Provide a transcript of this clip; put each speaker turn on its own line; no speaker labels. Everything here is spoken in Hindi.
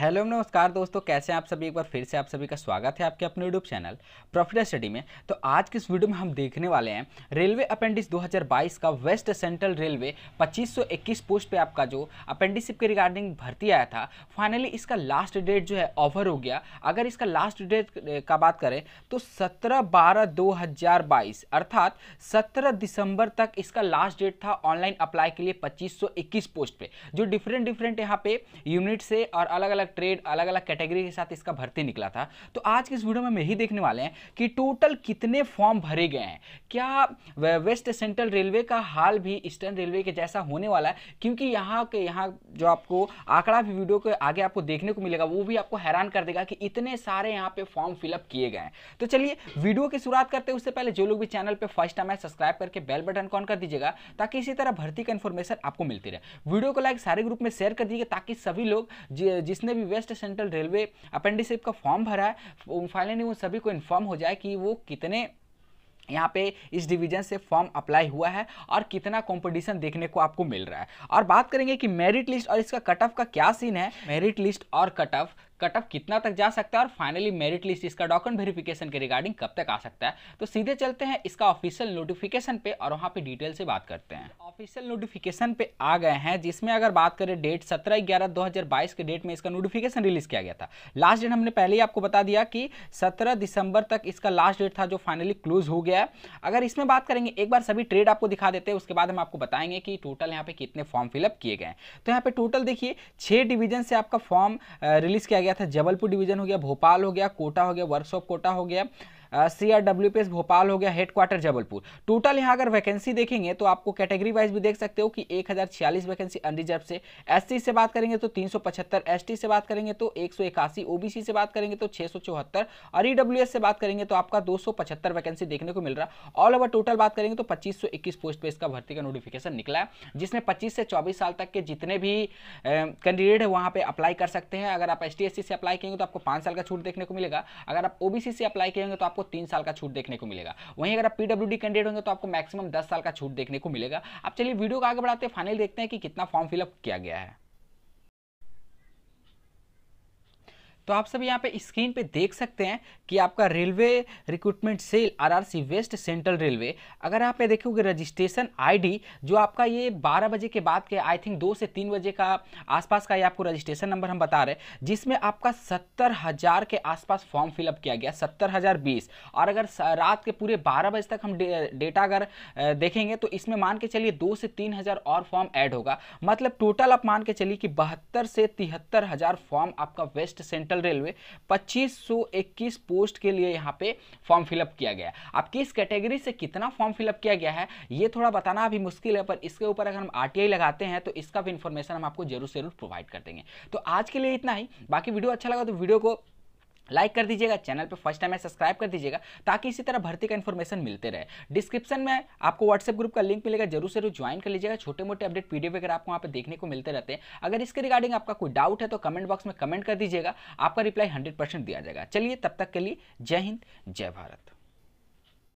हेलो नमस्कार दोस्तों कैसे हैं आप सभी एक बार फिर से आप सभी का स्वागत है आपके अपने यूट्यूब चैनल प्रॉफिट स्टडी में तो आज की इस वीडियो में हम देखने वाले हैं रेलवे अपेंडिक्स 2022 का वेस्ट सेंट्रल रेलवे 2521 पोस्ट पे आपका जो अपेंडिसिप के रिगार्डिंग भर्ती आया था फाइनली इसका लास्ट डेट जो है ऑवर हो गया अगर इसका लास्ट डेट का बात करें तो सत्रह बारह दो अर्थात सत्रह दिसंबर तक इसका लास्ट डेट था ऑनलाइन अप्लाई के लिए पच्चीस पोस्ट पर जो डिफरेंट डिफरेंट यहाँ पे यूनिट से और अलग अलग ट्रेड अलग अलग कैटेगरी के साथ इसका भर्ती निकला था तो आज के इस वीडियो में हम यही देखने वाले हैं कि टोटल कितने फॉर्म भरे गए हैं क्या वेस्ट सेंट्रल रेलवे का हाल भी ईस्टर्न रेलवे के जैसा होने वाला है क्योंकि यहाँ के यहाँ जो आपको आंकड़ा भी वीडियो के आगे आपको देखने को मिलेगा वो भी आपको हैरान कर देगा कि इतने सारे यहाँ पे फॉर्म फिलअप किए गए हैं तो चलिए वीडियो की शुरुआत करते हैं उससे पहले जो लोग भी चैनल पर फर्स्ट टाइम है सब्सक्राइब करके बेल बटन ऑन कर दीजिएगा ताकि इसी तरह भर्ती का इन्फॉर्मेशन आपको मिलती रहे वीडियो को लाइक सारे ग्रुप में शेयर कर दीजिएगा ताकि सभी लोग जिसने भी वेस्ट सेंट्रल रेलवे अपेंडिसिप का फॉर्म भरा है फाइनली उन सभी को इन्फॉर्म हो जाए कि वो कितने यहाँ पे इस डिवीजन से फॉर्म अप्लाई हुआ है और कितना कंपटीशन देखने को आपको मिल रहा है और बात करेंगे कि मेरिट लिस्ट और इसका कट ऑफ का क्या सीन है मेरिट लिस्ट और कट ऑफ कट ऑफ कितना तक जा सकता है और फाइनली मेरिट लिस्ट इसका डॉक्यूमेंट वेरिफिकेशन के रिगार्डिंग कब तक आ सकता है तो सीधे चलते हैं इसका ऑफिशियल नोटिफिकेशन पे और वहाँ पे डिटेल से बात करते हैं ऑफिशियल नोटिफिकेशन पे आ गए हैं जिसमें अगर बात करें डेट सत्रह ग्यारह दो के डेट में इसका नोटिफिकेशन रिलीज किया गया था लास्ट डेट हमने पहले ही आपको बता दिया कि सत्रह दिसंबर तक इसका लास्ट डेट था जो फाइनली क्लोज हो गया अगर इसमें बात करेंगे एक बार सभी ट्रेड आपको दिखा देते हैं उसके बाद हम आपको बताएंगे कि टोटल यहाँ पे कितने फॉर्म फिलअप किए गए तो यहाँ पे टोटल देखिए छह डिवीजन से आपका फॉर्म रिलीज किया गया गया था जबलपुर डिवीजन हो गया भोपाल हो गया कोटा हो गया वर्कशॉप कोटा हो गया C R W P S Bhopal हो गया हेडक्वार्टर जबलपुर टोटल यहाँ अगर वैकेंसी देखेंगे तो आपको कैटेगरी वाइज भी देख सकते हो कि एक वैकेंसी अनरिजर्व से एस से बात करेंगे तो तीन सौ से बात करेंगे तो एक ओबीसी से बात करेंगे तो छः और ई e से बात करेंगे तो आपका दो वैकेंसी देखने को मिल रहा ऑल ओवर टोटल बात करेंगे तो पच्चीस पोस्ट पर इसका भर्ती का नोटिफिकेशन निकला है जिसमें पच्चीस से चौबीस साल तक के जितने भी कैंडिडेट है वहाँ पर अप्लाई कर सकते हैं अगर आप एस से अप्लाई करेंगे तो आपको पाँच साल का छूट देखने को मिलेगा अगर आप ओबीसी से अप्लाई करेंगे तो आपको आपको तीन साल का छूट देखने को मिलेगा वहीं अगर आप पीडब्ल्यू कैंडिडेट होंगे तो आपको मैक्सिमम दस साल का छूट देखने को मिलेगा आप चलिए वीडियो को आगे बढ़ाते हैं फाइनल देखते हैं कि कितना फॉर्म फिलअप किया गया है तो आप सब यहाँ पे स्क्रीन पे देख सकते हैं कि आपका railway recruitment cell RRC west central railway अगर आप ये देखोगे रजिस्ट्रेशन आईडी जो आपका ये 12 बजे के बाद के आई थिंक दो से तीन बजे का आसपास का ये आपको रजिस्ट्रेशन नंबर हम बता रहे हैं जिसमें आपका सत्तर हज़ार के आसपास फॉर्म फिलअप किया गया सत्तर हज़ार बीस और अगर रात के पूरे बारह बजे तक हम डेटा अगर देखेंगे तो इसमें मान के चलिए दो से तीन हज़ार और फॉर्म एड होगा मतलब टोटल आप मान के चलिए कि बहत्तर से तिहत्तर हज़ार फॉर्म आपका west central central railway 2521 post के लिए यहाँ पे फॉर्म फिलअप किया गया अब किस कैटेगरी से कितना फॉर्म फिलअप किया गया है ये थोड़ा बताना अभी मुश्किल है पर इसके ऊपर अगर हम आर लगाते हैं तो इसका भी इन्फॉर्मेशन हम आपको जरूर जरूर प्रोवाइड कर देंगे तो आज के लिए इतना ही बाकी वीडियो अच्छा लगा तो वीडियो को लाइक कर दीजिएगा चैनल पे फर्स्ट टाइम है सब्सक्राइब कर दीजिएगा ताकि इसी तरह भर्ती का इन्फॉर्मेशन मिलते रहे डिस्क्रिप्शन में आपको व्हाट्सएप ग्रुप का लिंक मिलेगा जरूर जरूर ज्वाइन कर लीजिएगा छोटे मोटे अपडेट पीडीएफ वगैरह आपको वहाँ पे देखने को मिलते रहते हैं अगर इसके रिगार्डिंग आपका कोई डाउट है तो कमेंट बॉक्स में कमेंट कर दीजिएगा आपका रिप्लाई हंड्रेड दिया जाएगा चलिए तब तक के लिए जय हिंद जय भारत